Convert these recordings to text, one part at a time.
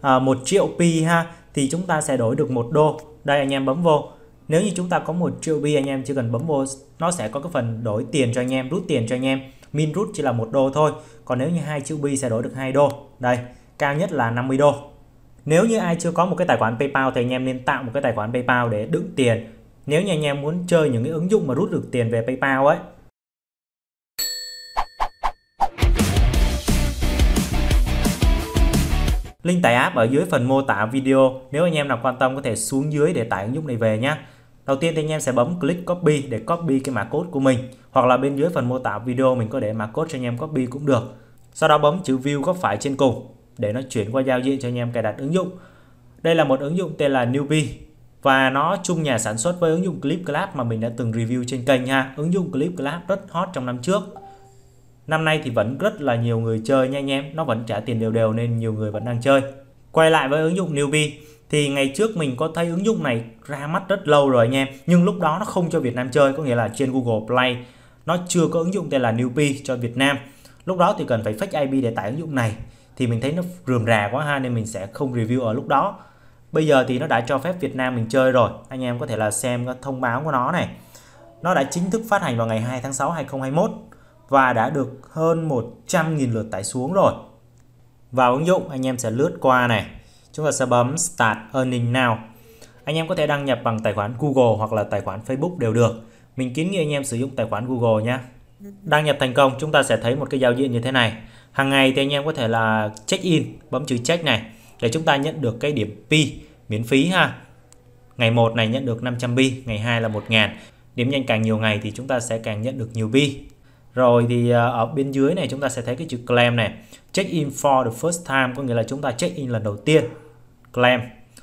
à, 1 triệu pi ha thì chúng ta sẽ đổi được một đô đây anh em bấm vô nếu như chúng ta có một triệu pi anh em chỉ cần bấm vô nó sẽ có cái phần đổi tiền cho anh em rút tiền cho anh em min rút chỉ là một đô thôi còn nếu như hai triệu pi sẽ đổi được hai đô đây cao nhất là 50 đô nếu như ai chưa có một cái tài khoản PayPal thì anh em nên tạo một cái tài khoản PayPal để đựng tiền nếu như anh em muốn chơi những cái ứng dụng mà rút được tiền về PayPal ấy Link tải app ở dưới phần mô tả video. Nếu anh em nào quan tâm có thể xuống dưới để tải ứng dụng này về nhé. Đầu tiên thì anh em sẽ bấm click copy để copy cái mã code của mình hoặc là bên dưới phần mô tả video mình có để mã code cho anh em copy cũng được. Sau đó bấm chữ view góc phải trên cùng để nó chuyển qua giao diện cho anh em cài đặt ứng dụng. Đây là một ứng dụng tên là Newbie và nó chung nhà sản xuất với ứng dụng Clip Club mà mình đã từng review trên kênh ha. Ứng dụng Clip Club rất hot trong năm trước năm nay thì vẫn rất là nhiều người chơi nha anh em nó vẫn trả tiền đều đều nên nhiều người vẫn đang chơi quay lại với ứng dụng newbie thì ngày trước mình có thấy ứng dụng này ra mắt rất lâu rồi anh em nhưng lúc đó nó không cho Việt Nam chơi có nghĩa là trên Google Play nó chưa có ứng dụng tên là newbie cho Việt Nam lúc đó thì cần phải fetch IP để tải ứng dụng này thì mình thấy nó rườm rà quá ha nên mình sẽ không review ở lúc đó bây giờ thì nó đã cho phép Việt Nam mình chơi rồi anh em có thể là xem thông báo của nó này nó đã chính thức phát hành vào ngày 2 tháng 6 2021 và đã được hơn 100.000 lượt tải xuống rồi. Vào ứng dụng anh em sẽ lướt qua này. Chúng ta sẽ bấm Start Earning Now. Anh em có thể đăng nhập bằng tài khoản Google hoặc là tài khoản Facebook đều được. Mình kiến nghị anh em sử dụng tài khoản Google nhé. Đăng nhập thành công chúng ta sẽ thấy một cái giao diện như thế này. Hàng ngày thì anh em có thể là check in, bấm chữ check này để chúng ta nhận được cái điểm pi miễn phí ha. Ngày 1 này nhận được 500 pi, ngày 2 là 1000. Điểm nhanh càng nhiều ngày thì chúng ta sẽ càng nhận được nhiều pi rồi thì à, ở bên dưới này chúng ta sẽ thấy cái chữ claim này check in for the first time có nghĩa là chúng ta check in lần đầu tiên claim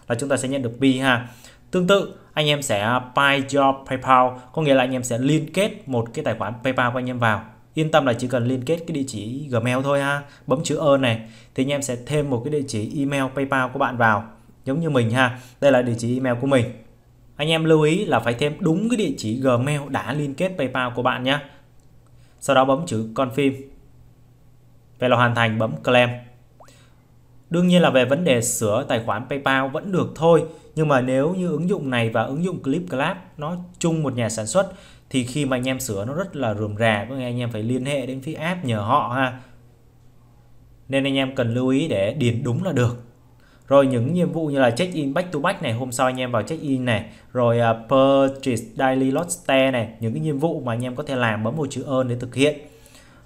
là chúng ta sẽ nhận được b ha tương tự anh em sẽ buy job PayPal có nghĩa là anh em sẽ liên kết một cái tài khoản PayPal của anh em vào yên tâm là chỉ cần liên kết cái địa chỉ Gmail thôi ha bấm chữ ơn này thì anh em sẽ thêm một cái địa chỉ email PayPal của bạn vào giống như mình ha đây là địa chỉ email của mình anh em lưu ý là phải thêm đúng cái địa chỉ Gmail đã liên kết PayPal của bạn nhé sau đó bấm chữ Confirm. về là hoàn thành, bấm Claim. Đương nhiên là về vấn đề sửa tài khoản PayPal vẫn được thôi, nhưng mà nếu như ứng dụng này và ứng dụng Clip Club nó chung một nhà sản xuất thì khi mà anh em sửa nó rất là rườm rà, có nghĩa anh em phải liên hệ đến phía app nhờ họ ha. Nên anh em cần lưu ý để điền đúng là được rồi những nhiệm vụ như là check in back to back này hôm sau anh em vào check in này rồi uh, purchase daily lot stay này những cái nhiệm vụ mà anh em có thể làm bấm một chữ ơn để thực hiện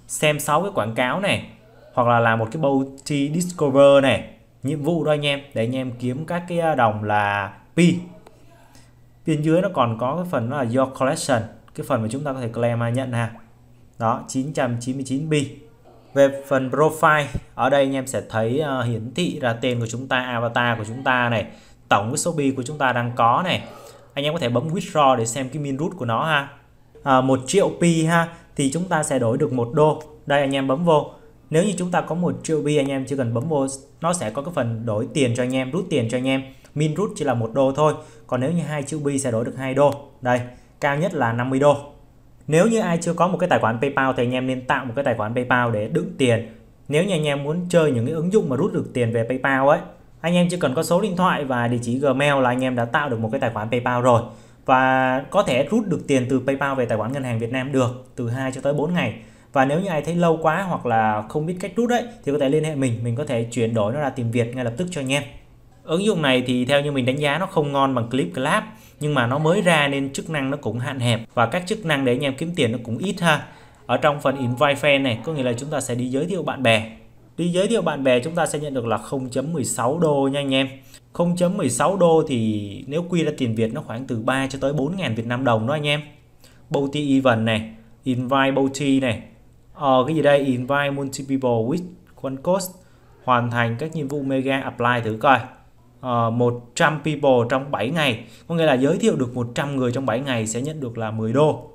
xem 6 cái quảng cáo này hoặc là làm một cái bounty discover này nhiệm vụ đó anh em để anh em kiếm các cái à, đồng là pi bên dưới nó còn có cái phần đó là your collection cái phần mà chúng ta có thể claim nhận ha đó 999 pi về phần profile ở đây anh em sẽ thấy uh, hiển thị ra tên của chúng ta avatar của chúng ta này tổng cái số bi của chúng ta đang có này anh em có thể bấm withdraw để xem cái min rút của nó ha à, ờ, 1 triệu pi ha thì chúng ta sẽ đổi được một đô đây anh em bấm vô nếu như chúng ta có một triệu pi anh em chưa cần bấm vô nó sẽ có cái phần đổi tiền cho anh em rút tiền cho anh em min rút chỉ là một đô thôi còn nếu như hai triệu pi sẽ đổi được hai đô đây cao nhất là 50 đô nếu như ai chưa có một cái tài khoản PayPal thì anh em nên tạo một cái tài khoản PayPal để đựng tiền nếu như anh em muốn chơi những cái ứng dụng mà rút được tiền về PayPal ấy anh em chỉ cần có số điện thoại và địa chỉ Gmail là anh em đã tạo được một cái tài khoản PayPal rồi và có thể rút được tiền từ PayPal về tài khoản ngân hàng Việt Nam được từ 2 cho tới 4 ngày và nếu như ai thấy lâu quá hoặc là không biết cách rút ấy thì có thể liên hệ mình mình có thể chuyển đổi nó ra tiền Việt ngay lập tức cho anh em ứng dụng này thì theo như mình đánh giá nó không ngon bằng clip clap nhưng mà nó mới ra nên chức năng nó cũng hạn hẹp và các chức năng để anh em kiếm tiền nó cũng ít ha ở trong phần invite fan này có nghĩa là chúng ta sẽ đi giới thiệu bạn bè đi giới thiệu bạn bè chúng ta sẽ nhận được là 0.16 đô nha anh em 0.16 đô thì nếu quy ra tiền Việt nó khoảng từ 3 cho tới 4 ngàn Việt Nam đồng đó anh em Bounty Event này Invite Bounty này ờ, cái gì đây Invite Multiple with One Cost hoàn thành các nhiệm vụ mega apply thử coi uh, ờ, 100 people trong 7 ngày có nghĩa là giới thiệu được 100 người trong 7 ngày sẽ nhận được là 10 đô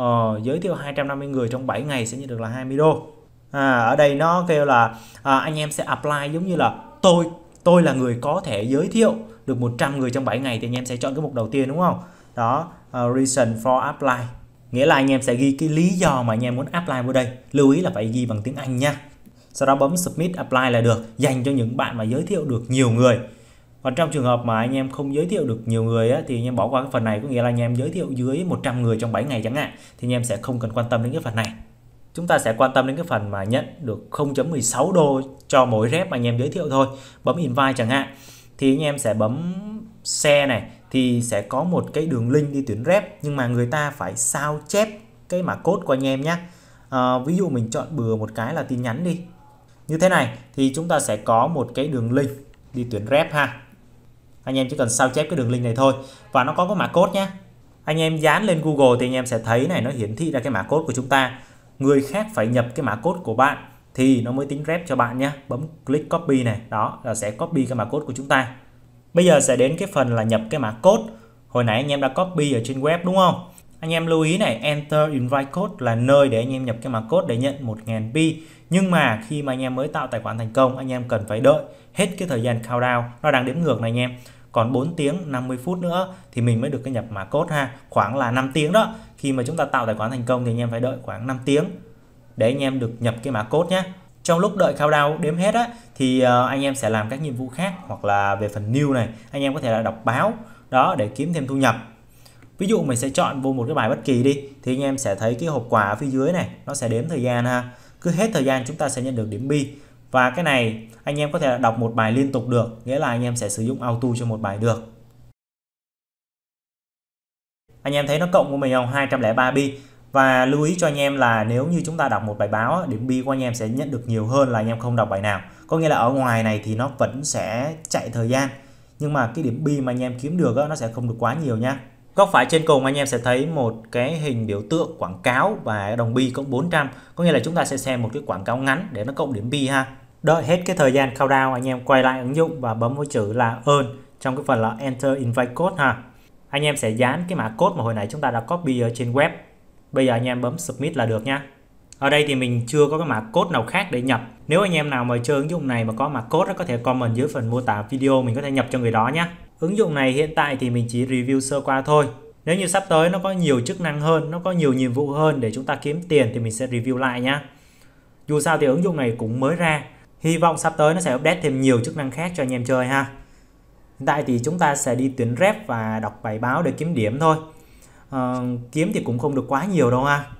uh, giới thiệu 250 người trong 7 ngày sẽ nhận được là 20 đô à, ở đây nó kêu là à, anh em sẽ apply giống như là tôi tôi là người có thể giới thiệu được 100 người trong 7 ngày thì anh em sẽ chọn cái mục đầu tiên đúng không đó uh, reason for apply nghĩa là anh em sẽ ghi cái lý do mà anh em muốn apply vào đây lưu ý là phải ghi bằng tiếng Anh nha sau đó bấm submit apply là được dành cho những bạn mà giới thiệu được nhiều người còn trong trường hợp mà anh em không giới thiệu được nhiều người á, thì anh em bỏ qua cái phần này có nghĩa là anh em giới thiệu dưới 100 người trong 7 ngày chẳng hạn thì anh em sẽ không cần quan tâm đến cái phần này chúng ta sẽ quan tâm đến cái phần mà nhận được 0.16 đô cho mỗi rep anh em giới thiệu thôi bấm invite chẳng hạn thì anh em sẽ bấm xe này thì sẽ có một cái đường link đi tuyển rep nhưng mà người ta phải sao chép cái mã code của anh em nhé à, ờ, ví dụ mình chọn bừa một cái là tin nhắn đi như thế này thì chúng ta sẽ có một cái đường link đi tuyển rep ha anh em chỉ cần sao chép cái đường link này thôi và nó có cái mã code nhé anh em dán lên Google thì anh em sẽ thấy này nó hiển thị ra cái mã code của chúng ta người khác phải nhập cái mã code của bạn thì nó mới tính rep cho bạn nhé bấm click copy này đó là sẽ copy cái mã code của chúng ta bây giờ sẽ đến cái phần là nhập cái mã code hồi nãy anh em đã copy ở trên web đúng không anh em lưu ý này enter invite code là nơi để anh em nhập cái mã code để nhận 1000 pi nhưng mà khi mà anh em mới tạo tài khoản thành công anh em cần phải đợi hết cái thời gian countdown nó đang đếm ngược này anh em còn 4 tiếng 50 phút nữa thì mình mới được cái nhập mã code ha khoảng là 5 tiếng đó khi mà chúng ta tạo tài khoản thành công thì anh em phải đợi khoảng 5 tiếng để anh em được nhập cái mã code nhé trong lúc đợi đao đếm hết á thì ờ, anh em sẽ làm các nhiệm vụ khác hoặc là về phần new này anh em có thể là đọc báo đó để kiếm thêm thu nhập ví dụ mình sẽ chọn vô một cái bài bất kỳ đi thì anh em sẽ thấy cái hộp quà ở phía dưới này nó sẽ đếm thời gian ha cứ hết thời gian chúng ta sẽ nhận được điểm bi và cái này anh em có thể đọc một bài liên tục được nghĩa là anh em sẽ sử dụng auto cho một bài được anh em thấy nó cộng của mình không 203 bi và lưu ý cho anh em là nếu như chúng ta đọc một bài báo điểm bi của anh em sẽ nhận được nhiều hơn là anh em không đọc bài nào có nghĩa là ở ngoài này thì nó vẫn sẽ chạy thời gian nhưng mà cái điểm bi mà anh em kiếm được đó, nó sẽ không được quá nhiều nhá góc phải trên cùng anh em sẽ thấy một cái hình biểu tượng quảng cáo và đồng bi cộng 400 có nghĩa là chúng ta sẽ xem một cái quảng cáo ngắn để nó cộng điểm bi ha Đợi hết cái thời gian countdown anh em quay lại ứng dụng và bấm vào chữ là ơn trong cái phần là enter invite code ha. Anh em sẽ dán cái mã code mà hồi nãy chúng ta đã copy ở trên web. Bây giờ anh em bấm submit là được nhá. Ở đây thì mình chưa có cái mã code nào khác để nhập. Nếu anh em nào mà chơi ứng dụng này mà có mã code đó có thể comment dưới phần mô tả video mình có thể nhập cho người đó nhé. Ứng dụng này hiện tại thì mình chỉ review sơ qua thôi. Nếu như sắp tới nó có nhiều chức năng hơn, nó có nhiều nhiệm vụ hơn để chúng ta kiếm tiền thì mình sẽ review lại nhá. Dù sao thì ứng dụng này cũng mới ra hy vọng sắp tới nó sẽ update thêm nhiều chức năng khác cho anh em chơi ha hiện tại thì chúng ta sẽ đi tuyển rep và đọc bài báo để kiếm điểm thôi à, kiếm thì cũng không được quá nhiều đâu ha